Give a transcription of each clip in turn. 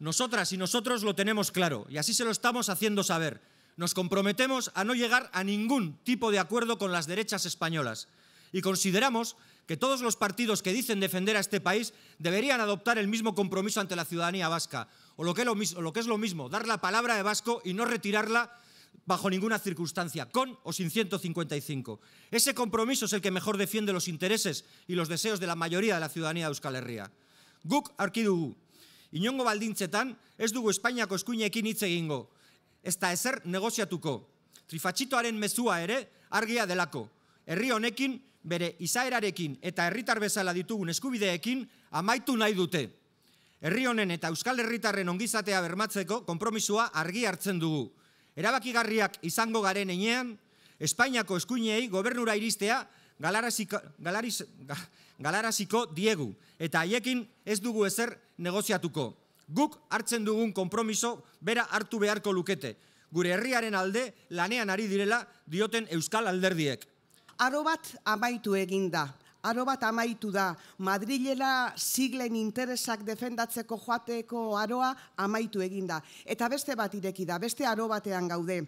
Nosotras y nosotros lo tenemos claro y así se lo estamos haciendo saber. Nos comprometemos a no llegar a ningún tipo de acuerdo con las derechas españolas y consideramos que todos los partidos que dicen defender a este país deberían adoptar el mismo compromiso ante la ciudadanía vasca o lo que es lo mismo, dar la palabra de vasco y no retirarla bajo ninguna circunstancia, con o sin 155. Ese compromiso es el que mejor defiende los intereses y los deseos de la mayoría de la ciudadanía de Euskal Herria. Guk Inongo baldintzetan ez dugu Espainiako eskuinekin hitz egingo. Ez da ezer negoziatuko. Trifatxitoaren mezua ere argia delako. Herri honekin, bere izaerarekin eta herritar bezala ditugun eskubideekin amaitu nahi dute. Herri honen eta Euskal Herritarren ongizatea bermatzeko konpromisua argi hartzen dugu. Erabakigarriak izango garen enean, Espainiako eskuinei gobernura iristea galaraziko, galarasiko diegu, eta haiekin ez dugu ezer negoziatuko. Guk hartzen dugun konpromiso bera hartu beharko lukete, gure herriaren alde lanean ari direla dioten euskal alderdiek. Aro bat amaitu eginda, aro bat amaitu da, Madrilela siglen interesak defendatzeko joateko aroa amaitu eginda, eta beste bat ireki da, beste aro batean gaude.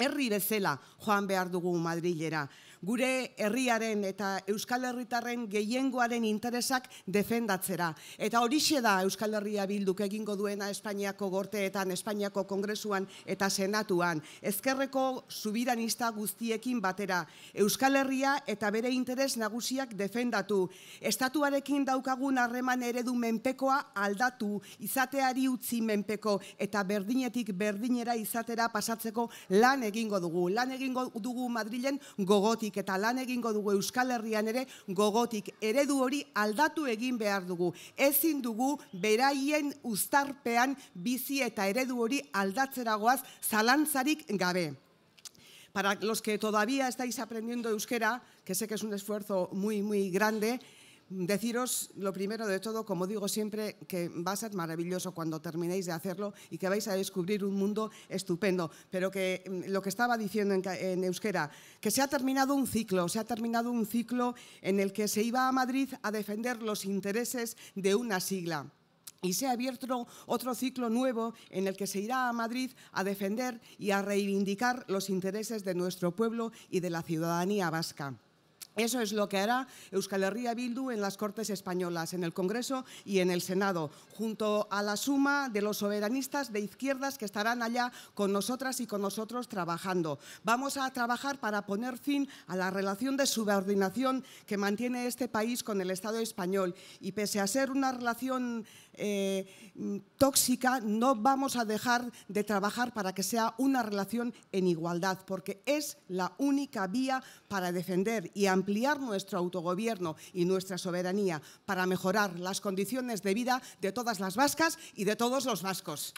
Herri bezala joan behar dugu Madrilera gure herriaren eta Euskal Herritarren gehiengoaren interesak defendatzera. Eta hori da Euskal Herria bilduk egingo duena Espainiako gorteetan, Espainiako kongresuan eta senatuan. Ezkerreko subiranista guztiekin batera. Euskal Herria eta bere interes nagusiak defendatu. Estatuarekin daukagun harreman eredu menpekoa aldatu, izateari utzi menpeko eta berdinetik berdinera izatera pasatzeko lan egingo dugu. Lan egingo dugu Madrilen gogotik gogotik eta lan egingo dugu Euskal Herrian ere gogotik eredu hori aldatu egin behar dugu. Ezin dugu beraien uztarpean bizi eta eredu hori aldatzeragoaz zalantzarik gabe. Para los que todavía estáis aprendiendo euskera, que sé que es un esfuerzo muy, muy grande, deciros lo primero de todo, como digo siempre, que va a ser maravilloso cuando terminéis de hacerlo y que vais a descubrir un mundo estupendo. Pero que mm, lo que estaba diciendo en, en, euskera, que se ha terminado un ciclo, se ha terminado un ciclo en el que se iba a Madrid a defender los intereses de una sigla. Y se ha abierto otro ciclo nuevo en el que se irá a Madrid a defender y a reivindicar los intereses de nuestro pueblo y de la ciudadanía vasca. Eso es lo que hará Euskal Herria Bildu en las Cortes Españolas, en el Congreso y en el Senado, junto a la suma de los soberanistas de izquierdas que estarán allá con nosotras y con nosotros trabajando. Vamos a trabajar para poner fin a la relación de subordinación que mantiene este país con el Estado español y pese a ser una relación eh, tóxica, no vamos a dejar de trabajar para que sea una relación en igualdad, porque es la única vía para defender y ampliar ampliar nuestro autogobierno y nuestra soberanía para mejorar las condiciones de vida de todas las vascas y de todos los vascos.